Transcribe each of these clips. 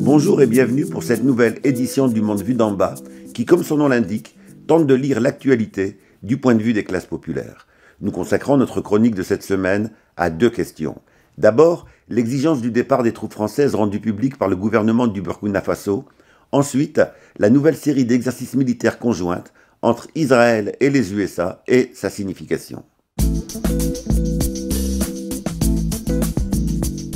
Bonjour et bienvenue pour cette nouvelle édition du Monde vu d'en bas, qui, comme son nom l'indique, tente de lire l'actualité du point de vue des classes populaires. Nous consacrons notre chronique de cette semaine à deux questions. D'abord, l'exigence du départ des troupes françaises rendue publique par le gouvernement du Burkina Faso. Ensuite, la nouvelle série d'exercices militaires conjointes entre Israël et les USA et sa signification.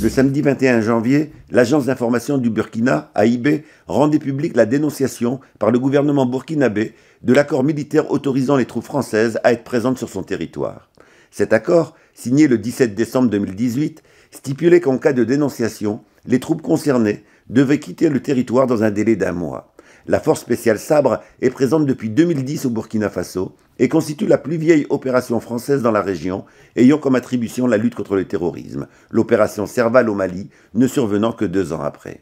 Le samedi 21 janvier, l'agence d'information du Burkina, AIB, rendait publique la dénonciation par le gouvernement burkinabé de l'accord militaire autorisant les troupes françaises à être présentes sur son territoire. Cet accord, signé le 17 décembre 2018, stipulait qu'en cas de dénonciation, les troupes concernées devaient quitter le territoire dans un délai d'un mois. La force spéciale Sabre est présente depuis 2010 au Burkina Faso et constitue la plus vieille opération française dans la région, ayant comme attribution la lutte contre le terrorisme, l'opération Serval au Mali ne survenant que deux ans après.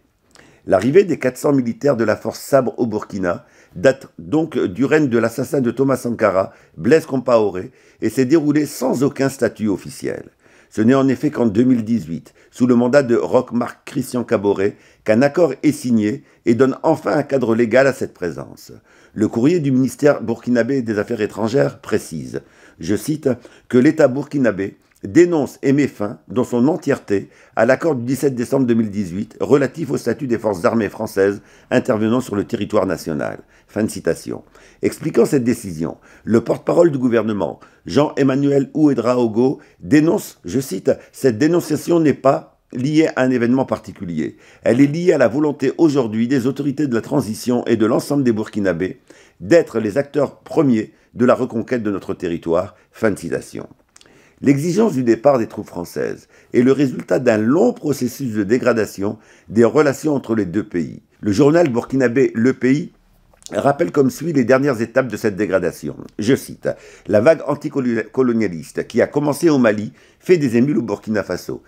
L'arrivée des 400 militaires de la force Sabre au Burkina date donc du règne de l'assassin de Thomas Sankara, Blaise Compaoré, et s'est déroulée sans aucun statut officiel. Ce n'est en effet qu'en 2018, sous le mandat de Marc Christian Caboret, qu'un accord est signé et donne enfin un cadre légal à cette présence. Le courrier du ministère burkinabé des Affaires étrangères précise, je cite, que l'État burkinabé dénonce et met fin, dans son entièreté, à l'accord du 17 décembre 2018 relatif au statut des forces armées françaises intervenant sur le territoire national. Fin de citation. Expliquant cette décision, le porte-parole du gouvernement, Jean-Emmanuel Ouedraogo, dénonce, je cite, Cette dénonciation n'est pas liée à un événement particulier. Elle est liée à la volonté aujourd'hui des autorités de la transition et de l'ensemble des Burkinabés d'être les acteurs premiers de la reconquête de notre territoire. Fin de citation. L'exigence du départ des troupes françaises est le résultat d'un long processus de dégradation des relations entre les deux pays. Le journal burkinabé Le Pays rappelle comme suit les dernières étapes de cette dégradation. Je cite, La vague anticolonialiste qui a commencé au Mali fait des émules au Burkina Faso.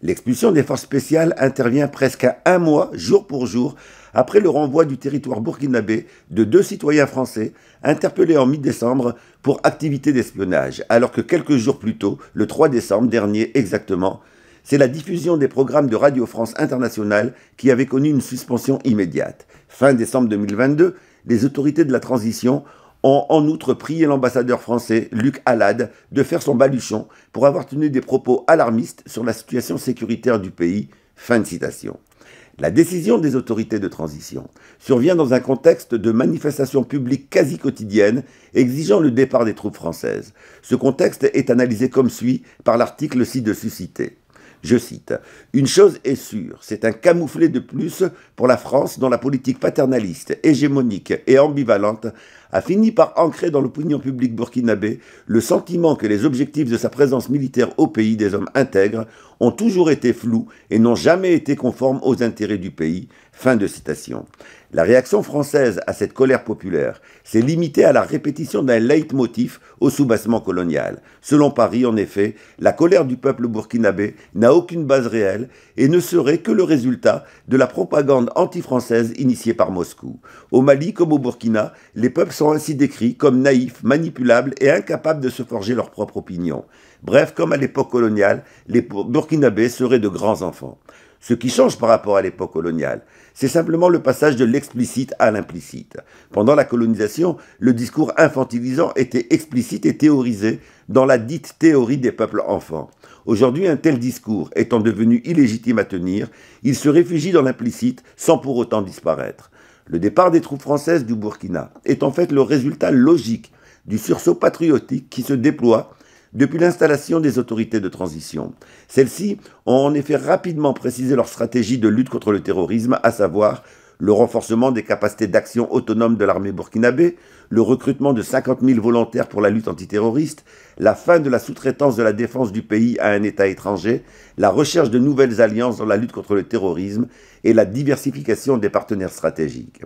L'expulsion des forces spéciales intervient presque à un mois, jour pour jour, après le renvoi du territoire burkinabé de deux citoyens français interpellés en mi-décembre pour activité d'espionnage, alors que quelques jours plus tôt, le 3 décembre dernier exactement, c'est la diffusion des programmes de Radio France Internationale qui avait connu une suspension immédiate. Fin décembre 2022, les autorités de la transition ont en outre prié l'ambassadeur français, Luc Allade, de faire son baluchon pour avoir tenu des propos alarmistes sur la situation sécuritaire du pays. Fin de citation. La décision des autorités de transition survient dans un contexte de manifestations publiques quasi quotidiennes exigeant le départ des troupes françaises. Ce contexte est analysé comme suit par l'article ci-dessus cité. Je cite Une chose est sûre, c'est un camouflet de plus pour la France dont la politique paternaliste, hégémonique et ambivalente a fini par ancrer dans l'opinion publique burkinabé le sentiment que les objectifs de sa présence militaire au pays des hommes intègres ont toujours été flous et n'ont jamais été conformes aux intérêts du pays, Fin de citation. La réaction française à cette colère populaire s'est limitée à la répétition d'un leitmotiv au soubassement colonial. Selon Paris, en effet, la colère du peuple burkinabé n'a aucune base réelle et ne serait que le résultat de la propagande anti-française initiée par Moscou. Au Mali comme au Burkina, les peuples sont ainsi décrits comme naïfs, manipulables et incapables de se forger leur propre opinion. Bref, comme à l'époque coloniale, les Burkinabés seraient de grands enfants. Ce qui change par rapport à l'époque coloniale, c'est simplement le passage de l'explicite à l'implicite. Pendant la colonisation, le discours infantilisant était explicite et théorisé dans la dite théorie des peuples enfants. Aujourd'hui, un tel discours étant devenu illégitime à tenir, il se réfugie dans l'implicite sans pour autant disparaître. Le départ des troupes françaises du Burkina est en fait le résultat logique du sursaut patriotique qui se déploie depuis l'installation des autorités de transition. Celles-ci ont en effet rapidement précisé leur stratégie de lutte contre le terrorisme, à savoir le renforcement des capacités d'action autonome de l'armée burkinabé, le recrutement de 50 000 volontaires pour la lutte antiterroriste, la fin de la sous-traitance de la défense du pays à un État étranger, la recherche de nouvelles alliances dans la lutte contre le terrorisme et la diversification des partenaires stratégiques.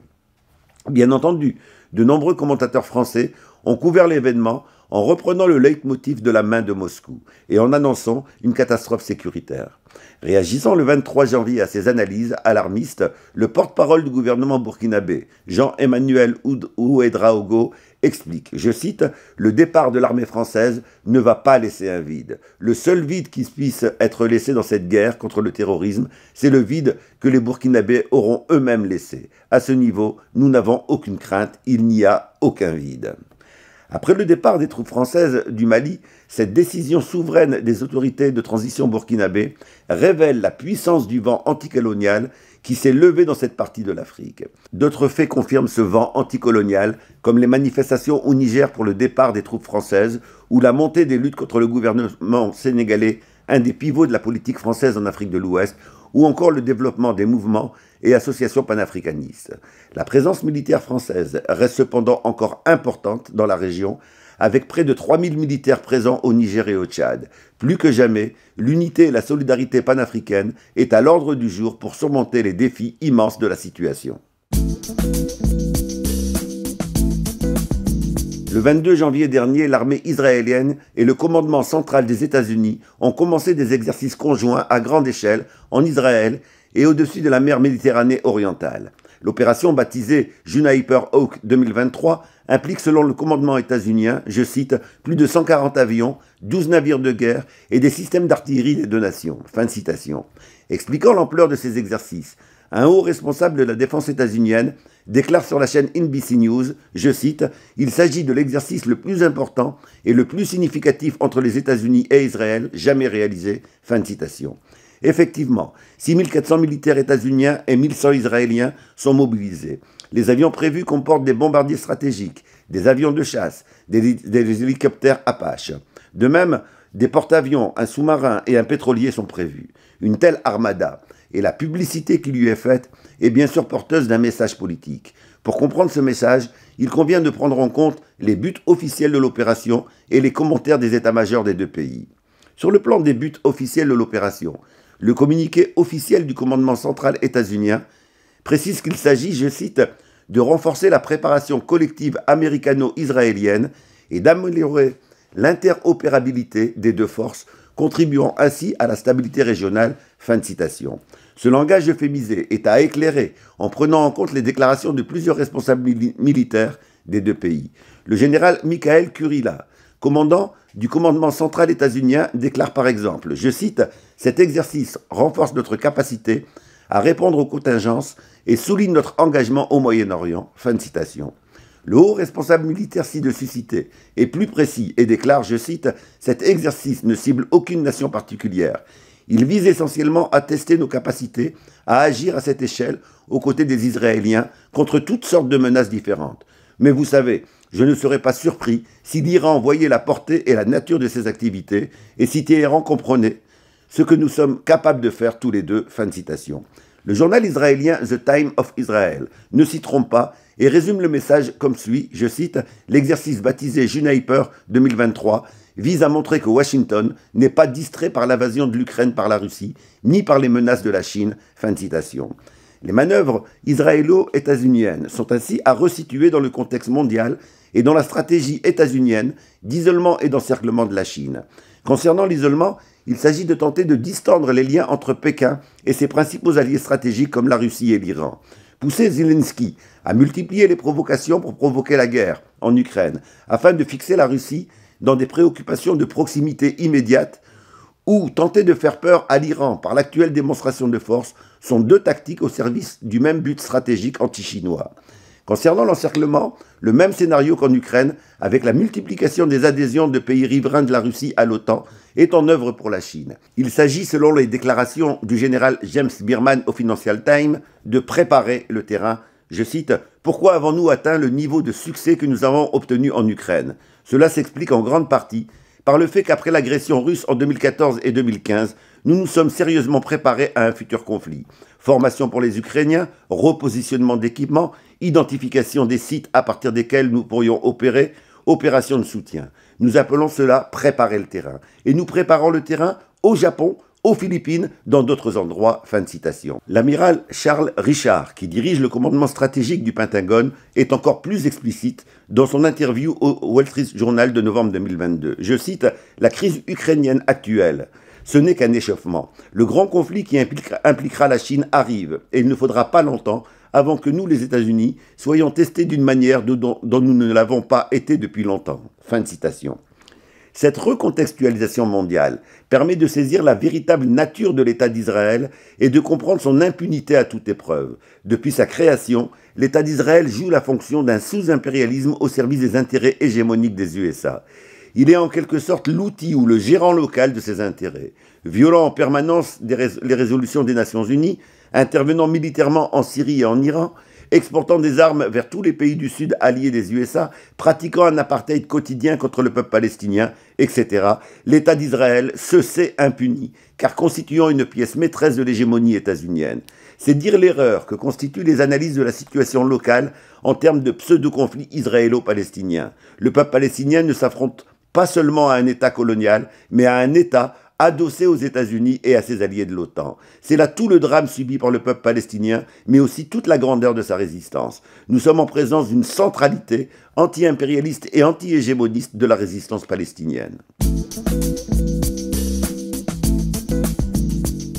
Bien entendu, de nombreux commentateurs français ont couvert l'événement en reprenant le leitmotiv de la main de Moscou et en annonçant une catastrophe sécuritaire. Réagissant le 23 janvier à ces analyses alarmistes, le porte-parole du gouvernement burkinabé, Jean-Emmanuel Ouedraogo, explique, je cite, Le départ de l'armée française ne va pas laisser un vide. Le seul vide qui puisse être laissé dans cette guerre contre le terrorisme, c'est le vide que les Burkinabés auront eux-mêmes laissé. À ce niveau, nous n'avons aucune crainte, il n'y a aucun vide. Après le départ des troupes françaises du Mali, cette décision souveraine des autorités de transition burkinabé révèle la puissance du vent anticolonial qui s'est levé dans cette partie de l'Afrique. D'autres faits confirment ce vent anticolonial, comme les manifestations au Niger pour le départ des troupes françaises ou la montée des luttes contre le gouvernement sénégalais, un des pivots de la politique française en Afrique de l'Ouest, ou encore le développement des mouvements et associations panafricanistes. La présence militaire française reste cependant encore importante dans la région, avec près de 3000 militaires présents au Niger et au Tchad. Plus que jamais, l'unité et la solidarité panafricaine est à l'ordre du jour pour surmonter les défis immenses de la situation. Le 22 janvier dernier, l'armée israélienne et le commandement central des États-Unis ont commencé des exercices conjoints à grande échelle en Israël et au-dessus de la mer Méditerranée orientale. L'opération baptisée Juniper Hawk 2023 implique selon le commandement états-unien, je cite, plus de 140 avions, 12 navires de guerre et des systèmes d'artillerie des deux nations. Fin de citation. Expliquant l'ampleur de ces exercices, un haut responsable de la défense états-unienne déclare sur la chaîne NBC News, je cite, Il s'agit de l'exercice le plus important et le plus significatif entre les États-Unis et Israël jamais réalisé. Fin de citation. Effectivement, 6400 militaires états-uniens et 1100 israéliens sont mobilisés. Les avions prévus comportent des bombardiers stratégiques, des avions de chasse, des, des hélicoptères Apache. De même, des porte-avions, un sous-marin et un pétrolier sont prévus. Une telle armada et la publicité qui lui est faite est bien sûr porteuse d'un message politique. Pour comprendre ce message, il convient de prendre en compte les buts officiels de l'opération et les commentaires des états-majors des deux pays. Sur le plan des buts officiels de l'opération, le communiqué officiel du commandement central états-unien précise qu'il s'agit, je cite, de renforcer la préparation collective américano-israélienne et d'améliorer l'interopérabilité des deux forces, contribuant ainsi à la stabilité régionale. Fin de citation. Ce langage euphémisé est à éclairer en prenant en compte les déclarations de plusieurs responsables militaires des deux pays. Le général Michael Kurila, commandant du commandement central états-unien, déclare par exemple, je cite, Cet exercice renforce notre capacité à répondre aux contingences et souligne notre engagement au Moyen-Orient. Fin de citation. Le haut responsable militaire ci de cité est plus précis et déclare, je cite, Cet exercice ne cible aucune nation particulière. Il vise essentiellement à tester nos capacités à agir à cette échelle aux côtés des Israéliens contre toutes sortes de menaces différentes. Mais vous savez, je ne serais pas surpris si l'Iran voyait la portée et la nature de ses activités et si Téhéran comprenait ce que nous sommes capables de faire tous les deux. Fin de citation. Le journal israélien The Time of Israel ne s'y trompe pas et résume le message comme suit, je cite, L'exercice baptisé Juniper 2023 vise à montrer que Washington n'est pas distrait par l'invasion de l'Ukraine par la Russie, ni par les menaces de la Chine. Fin de citation. Les manœuvres israélo-états-uniennes sont ainsi à resituer dans le contexte mondial et dans la stratégie états-unienne d'isolement et d'encerclement de la Chine. Concernant l'isolement, il s'agit de tenter de distendre les liens entre Pékin et ses principaux alliés stratégiques comme la Russie et l'Iran. Pousser Zelensky à multiplier les provocations pour provoquer la guerre en Ukraine, afin de fixer la Russie dans des préoccupations de proximité immédiate, ou tenter de faire peur à l'Iran par l'actuelle démonstration de force, sont deux tactiques au service du même but stratégique anti-chinois. Concernant l'encerclement, le même scénario qu'en Ukraine, avec la multiplication des adhésions de pays riverains de la Russie à l'OTAN, est en œuvre pour la Chine. Il s'agit, selon les déclarations du général James Birman au Financial Times, de préparer le terrain. Je cite Pourquoi avons-nous atteint le niveau de succès que nous avons obtenu en Ukraine Cela s'explique en grande partie par le fait qu'après l'agression russe en 2014 et 2015, nous nous sommes sérieusement préparés à un futur conflit. Formation pour les Ukrainiens, repositionnement d'équipements, identification des sites à partir desquels nous pourrions opérer, opération de soutien. Nous appelons cela préparer le terrain. Et nous préparons le terrain au Japon, aux Philippines, dans d'autres endroits. Fin de citation. L'amiral Charles Richard, qui dirige le commandement stratégique du Pentagone, est encore plus explicite dans son interview au Wall Street Journal de novembre 2022. Je cite La crise ukrainienne actuelle ce n'est qu'un échauffement. Le grand conflit qui impliquera, la Chine arrive, et il ne faudra pas longtemps avant que nous, les États-Unis, soyons testés d'une manière dont, nous ne l'avons pas été depuis longtemps. Fin de citation. Cette recontextualisation mondiale permet de saisir la véritable nature de l'État d'Israël et de comprendre son impunité à toute épreuve. Depuis sa création, l'État d'Israël joue la fonction d'un sous-impérialisme au service des intérêts hégémoniques des USA. Il est en quelque sorte l'outil ou le gérant local de ses intérêts, violant en permanence les résolutions des Nations Unies, intervenant militairement en Syrie et en Iran, exportant des armes vers tous les pays du Sud alliés des USA, pratiquant un apartheid quotidien contre le peuple palestinien, etc., l'État d'Israël se sait impuni, car constituant une pièce maîtresse de l'hégémonie états-unienne. C'est dire l'erreur que constituent les analyses de la situation locale en termes de pseudo-conflit israélo-palestinien. Le peuple palestinien ne s'affronte pas seulement à un État colonial, mais à un État adossé aux États-Unis et à ses alliés de l'OTAN. C'est là tout le drame subi par le peuple palestinien, mais aussi toute la grandeur de sa résistance. Nous sommes en présence d'une centralité anti-impérialiste et anti-hégémoniste de la résistance palestinienne.